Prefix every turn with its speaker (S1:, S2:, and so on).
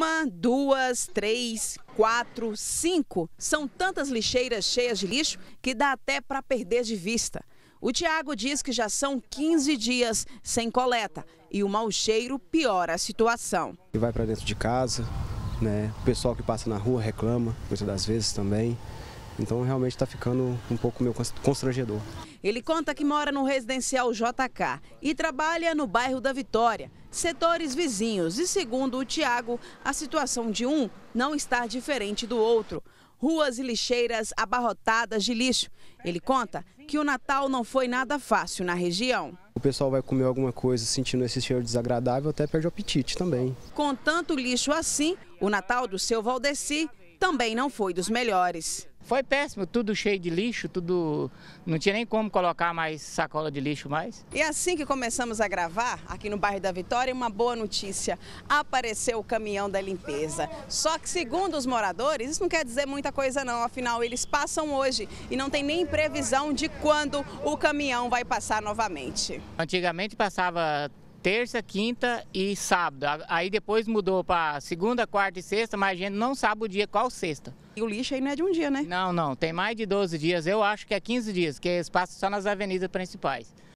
S1: Uma, duas, três, quatro, cinco. São tantas lixeiras cheias de lixo que dá até para perder de vista. O Tiago diz que já são 15 dias sem coleta e o mau cheiro piora a situação.
S2: E vai para dentro de casa, né? O pessoal que passa na rua reclama, muitas das vezes também. Então realmente está ficando um pouco meio constrangedor.
S1: Ele conta que mora no residencial JK e trabalha no bairro da Vitória setores vizinhos e, segundo o Tiago, a situação de um não está diferente do outro. Ruas e lixeiras abarrotadas de lixo. Ele conta que o Natal não foi nada fácil na região. O
S2: pessoal vai comer alguma coisa sentindo esse cheiro desagradável, até perde o apetite também.
S1: Com tanto lixo assim, o Natal do seu Valdeci também não foi dos melhores. Foi péssimo,
S3: tudo cheio de lixo, tudo. Não tinha nem como colocar mais sacola de lixo mais.
S1: E assim que começamos a gravar, aqui no bairro da Vitória, uma boa notícia. Apareceu o caminhão da limpeza. Só que, segundo os moradores, isso não quer dizer muita coisa, não. Afinal, eles passam hoje e não tem nem previsão de quando o caminhão vai passar novamente.
S3: Antigamente passava terça, quinta e sábado. Aí depois mudou para segunda, quarta e sexta, mas a gente não sabe o dia qual sexta. E o lixo aí não é de um dia, né? Não, não. Tem mais de 12 dias. Eu acho que é 15 dias, que eles é passam só nas avenidas principais.